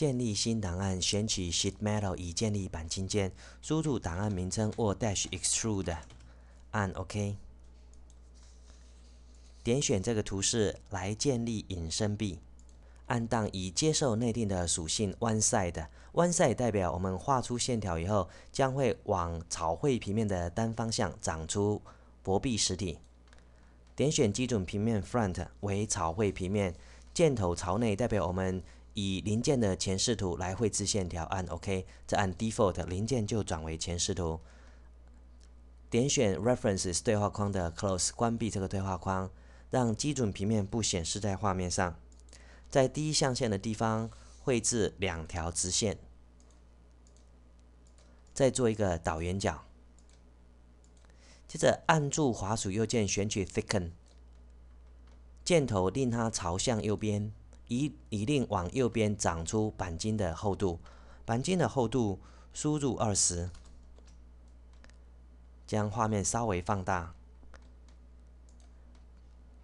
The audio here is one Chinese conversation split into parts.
建立新档案，选取 Sheet Metal 以建立钣金件，输入档案名称或 Dash Extrude，按 OK。点选这个图示来建立隐身壁，按档以接受内定的属性 One Side，One Side 代表我们画出线条以后，将会往草绘平面的单方向长出薄壁实体。点选基准平面 Front 为草绘平面，箭头朝内代表我们。以零件的前视图来绘制线条，按 OK，再按 Default，零件就转为前视图。点选 Reference s 对话框的 Close，关闭这个对话框，让基准平面不显示在画面上。在第一象限的地方绘制两条直线，再做一个倒圆角。接着按住滑鼠右键选取 Thicken，箭头令它朝向右边。一一定往右边长出钣金的厚度，钣金的厚度输入二十，将画面稍微放大，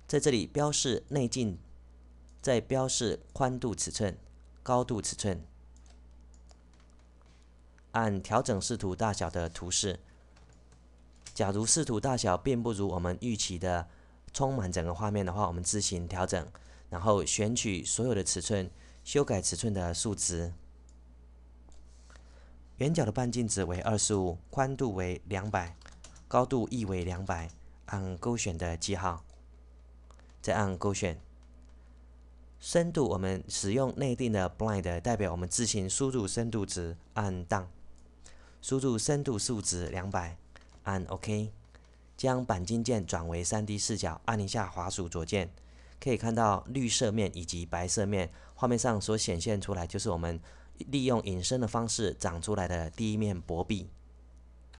在这里标示内径，再标示宽度尺寸、高度尺寸，按调整视图大小的图示。假如视图大小并不如我们预期的充满整个画面的话，我们自行调整。然后选取所有的尺寸，修改尺寸的数值。圆角的半径值为二十五，宽度为两百，高度亦为两百。按勾选的记号，再按勾选。深度我们使用内定的 blind，代表我们自行输入深度值。按 down 输入深度数值两百，按 OK 将钣金件转为 3D 视角，按一下滑鼠左键。可以看到绿色面以及白色面，画面上所显现出来，就是我们利用隐身的方式长出来的第一面薄壁。